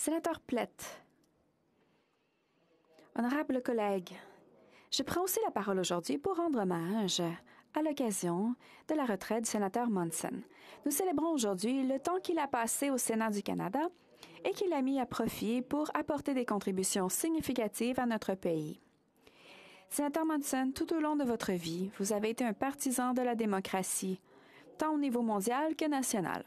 Sénateur Plette, honorable collègue, je prends aussi la parole aujourd'hui pour rendre hommage à l'occasion de la retraite du sénateur Manson. Nous célébrons aujourd'hui le temps qu'il a passé au Sénat du Canada et qu'il a mis à profit pour apporter des contributions significatives à notre pays. Sénateur Manson, tout au long de votre vie, vous avez été un partisan de la démocratie, tant au niveau mondial que national.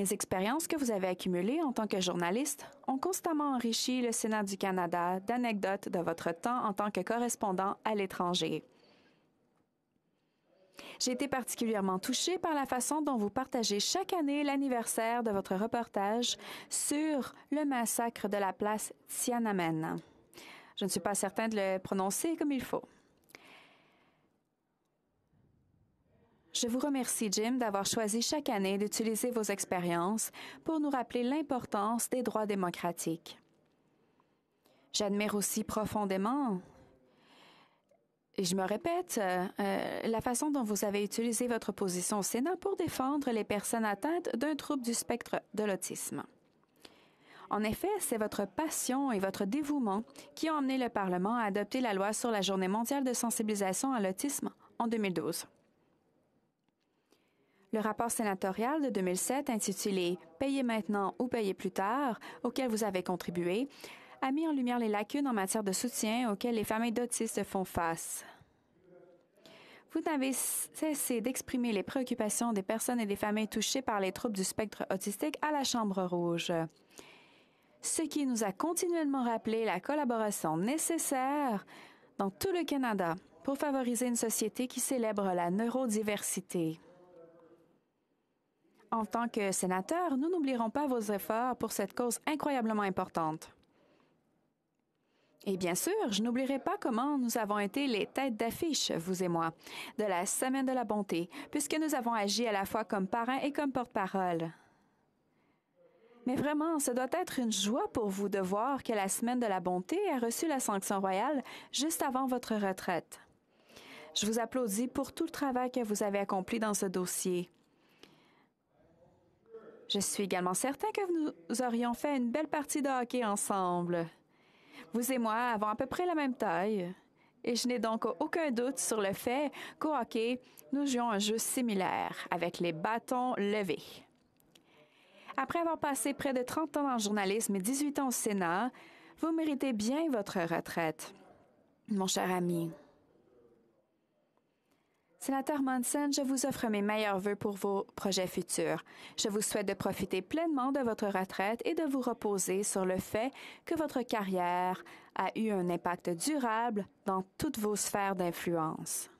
Les expériences que vous avez accumulées en tant que journaliste ont constamment enrichi le Sénat du Canada d'anecdotes de votre temps en tant que correspondant à l'étranger. J'ai été particulièrement touchée par la façon dont vous partagez chaque année l'anniversaire de votre reportage sur le massacre de la place Tiananmen. Je ne suis pas certain de le prononcer comme il faut. Je vous remercie, Jim, d'avoir choisi chaque année d'utiliser vos expériences pour nous rappeler l'importance des droits démocratiques. J'admire aussi profondément, et je me répète, euh, euh, la façon dont vous avez utilisé votre position au Sénat pour défendre les personnes atteintes d'un trouble du spectre de l'autisme. En effet, c'est votre passion et votre dévouement qui ont amené le Parlement à adopter la loi sur la Journée mondiale de sensibilisation à l'autisme en 2012. Le rapport sénatorial de 2007 intitulé Payez maintenant ou payez plus tard, auquel vous avez contribué, a mis en lumière les lacunes en matière de soutien auxquelles les familles d'autistes font face. Vous n'avez cessé d'exprimer les préoccupations des personnes et des familles touchées par les troubles du spectre autistique à la Chambre rouge, ce qui nous a continuellement rappelé la collaboration nécessaire dans tout le Canada pour favoriser une société qui célèbre la neurodiversité. En tant que sénateur, nous n'oublierons pas vos efforts pour cette cause incroyablement importante. Et bien sûr, je n'oublierai pas comment nous avons été les têtes d'affiche, vous et moi, de la Semaine de la Bonté, puisque nous avons agi à la fois comme parrain et comme porte-parole. Mais vraiment, ce doit être une joie pour vous de voir que la Semaine de la Bonté a reçu la sanction royale juste avant votre retraite. Je vous applaudis pour tout le travail que vous avez accompli dans ce dossier. Je suis également certain que nous aurions fait une belle partie de hockey ensemble. Vous et moi avons à peu près la même taille. Et je n'ai donc aucun doute sur le fait qu'au hockey, nous jouons un jeu similaire, avec les bâtons levés. Après avoir passé près de 30 ans en journalisme et 18 ans au Sénat, vous méritez bien votre retraite, mon cher ami. Sénateur Manson, je vous offre mes meilleurs vœux pour vos projets futurs. Je vous souhaite de profiter pleinement de votre retraite et de vous reposer sur le fait que votre carrière a eu un impact durable dans toutes vos sphères d'influence.